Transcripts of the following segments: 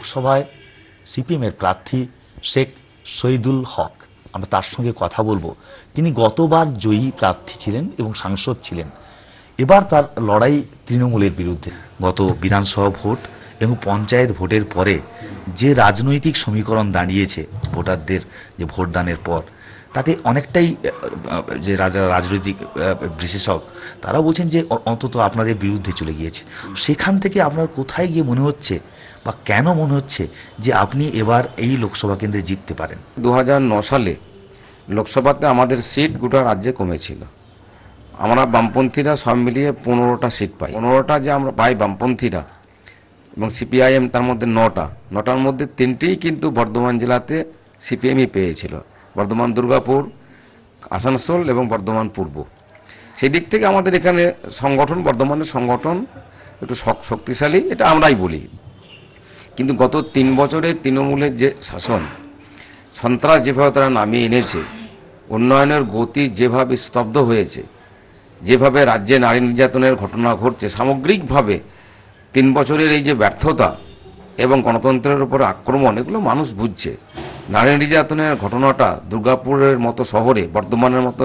লোকসভায় সিপিএমের প্রার্থী শেখ শহীদুল হক আমরা তার সঙ্গে কথা বলবো তিনি গতবার জয়ী প্রার্থী ছিলেন এবং সাংসদ ছিলেন এবার তার লড়াই তৃণমূলের বিরুদ্ধে গত বিধানসভা ভোট এবং পঞ্চায়েত ভোটের পরে যে রাজনৈতিক সমীকরণ দাঁড়িয়েছে ভোটারদের যে ভোটদানের পর তাতে অনেকটাই যে রাজা রাজনৈতিক বিশেষক তারা বলছেন যে অন্তত আপনাদের বিরুদ্ধে চলে গিয়েছে সেখান থেকে আপনার কোথায় গিয়ে মনে হচ্ছে বা কেন মনে হচ্ছে যে আপনি এবার এই লোকসভা কেন্দ্রে জিততে পারেন দু সালে লোকসভাতে আমাদের সিট গোটা রাজ্যে কমেছিল আমরা বামপন্থীরা সব মিলিয়ে পনেরোটা সিট পাই পনেরোটা যে আমরা পাই বামপন্থীরা এবং সিপিআইএম তার মধ্যে নটা নটার মধ্যে তিনটেই কিন্তু বর্ধমান জেলাতে সিপিএমই পেয়েছিল বর্ধমান দুর্গাপুর আসানসোল এবং বর্ধমান পূর্ব সেই দিক থেকে আমাদের এখানে সংগঠন বর্ধমানের সংগঠন একটু শক্তিশালী এটা আমরাই বলি কিন্তু গত তিন বছরে তৃণমূলের যে শাসন সন্ত্রাস যেভাবে তারা নামিয়ে এনেছে উন্নয়নের গতি যেভাবে স্তব্ধ হয়েছে যেভাবে রাজ্যে নারী নির্যাতনের ঘটনা ঘটছে সামগ্রিকভাবে তিন বছরের এই যে ব্যর্থতা এবং গণতন্ত্রের উপর আক্রমণ এগুলো মানুষ বুঝছে নারী নির্যাতনের ঘটনাটা দুর্গাপুরের মতো শহরে বর্ধমানের মতো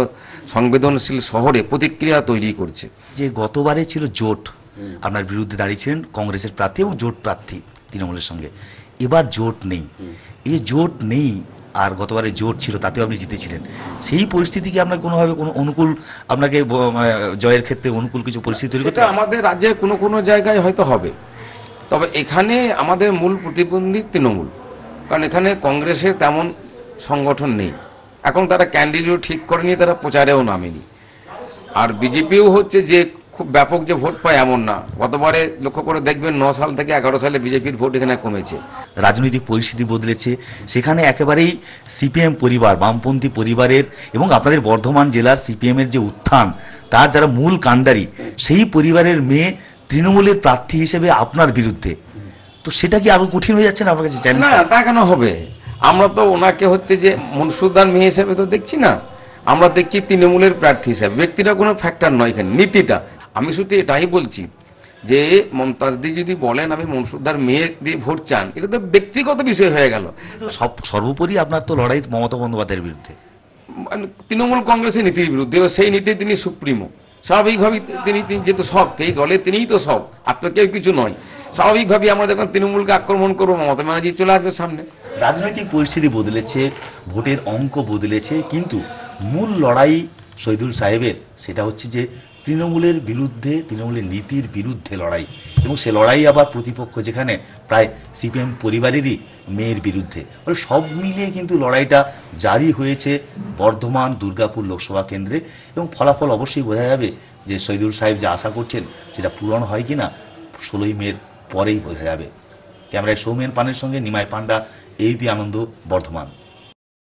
সংবেদনশীল শহরে প্রতিক্রিয়া তৈরি করছে যে গতবারে ছিল জোট আপনার বিরুদ্ধে দাঁড়িয়েছিলেন কংগ্রেসের প্রার্থী এবং জোট প্রার্থী তৃণমূলের সঙ্গে এবার জোট নেই এই জোট নেই আর গতবারে জোট ছিল তাতেও আপনি জিতেছিলেন সেই পরিস্থিতি কি আপনার কোনোভাবে কোনো অনুকূল আপনাকে জয়ের ক্ষেত্রে অনুকূল কিছু পরিস্থিতি তৈরি করতে আমাদের রাজ্যের কোনো কোনো জায়গায় হয়তো হবে তবে এখানে আমাদের মূল প্রতিবন্ধী তৃণমূল কারণ এখানে কংগ্রেসের তেমন সংগঠন নেই এখন তারা ক্যান্ডিডেট ঠিক করেনি তারা প্রচারেও নামেনি আর বিজেপিও হচ্ছে যে খুব ব্যাপক যে ভোট পায় এমন না গতবারে লক্ষ্য করে দেখবেন ন সাল থেকে এগারো সালে বিজেপির ভোট এখানে কমেছে রাজনৈতিক পরিস্থিতি বদলেছে সেখানে একেবারেই সিপিএম পরিবার বামপন্থী পরিবারের এবং আপনাদের বর্ধমান জেলার সিপিএম এর যে উত্থান তার যারা মূল কাণ্ডারি সেই পরিবারের মেয়ে তৃণমূলের প্রার্থী হিসেবে আপনার বিরুদ্ধে তো সেটা কি আরো কঠিন হয়ে যাচ্ছে না আমার কাছে না তা কেন হবে আমরা তো ওনাকে হচ্ছে যে মনসুদার মেয়ে হিসেবে তো দেখছি না আমরা দেখছি তৃণমূলের প্রার্থী হিসাবে ব্যক্তিটা কোনো ফ্যাক্টর নয় এখানে নীতিটা আমি শুধু এটাই বলছি যে মমতাজদি যদি বলেন আমি মনসুদ্দার মেয়ে দিয়ে ভোট চান এটা তো ব্যক্তিগত বিষয় হয়ে গেল সব সর্বোপরি আপনার তো লড়াই মমতা বন্দ্যোপাধ্যায়ের বিরুদ্ধে মানে তৃণমূল কংগ্রেসের নীতির বিরুদ্ধে সেই নীতি তিনি সুপ্রিমো স্বাভাবিকভাবেই তিনি তিনি যেহেতু সব সেই দলে তিনিই তো সব আর তো কেউ কিছু নয় স্বাভাবিকভাবেই আমরা যখন তৃণমূলকে আক্রমণ করবো মমতা ব্যানার্জি চলে আসবে সামনে রাজনৈতিক পরিস্থিতি বদলেছে ভোটের অঙ্ক বদলেছে কিন্তু মূল লড়াই শহীদুল সাহেবের সেটা হচ্ছে যে তৃণমূলের বিরুদ্ধে তৃণমূলের নীতির বিরুদ্ধে লড়াই এবং সে লড়াই আবার প্রতিপক্ষ যেখানে প্রায় সিপিএম পরিবারেরই মেয়ের বিরুদ্ধে ফলে সব মিলিয়ে কিন্তু লড়াইটা জারি হয়েছে বর্ধমান দুর্গাপুর লোকসভা কেন্দ্রে এবং ফলাফল অবশ্যই বোঝা যাবে যে সৈদুল সাহেব যা আশা করছেন সেটা পূরণ হয় কিনা ষোলোই মেয়ের পরেই বোঝা যাবে ক্যামেরায় সৌমেন পানের সঙ্গে নিমাই পান্ডা এইবি আনন্দ বর্ধমান